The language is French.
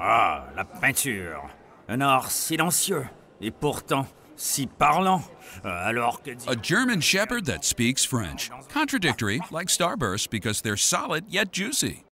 Ah, la peinture. Un art silencieux et pourtant si parlant. Euh, alors que... A German Shepherd that speaks French. Contradictory, like Starburst, because they're solid yet juicy.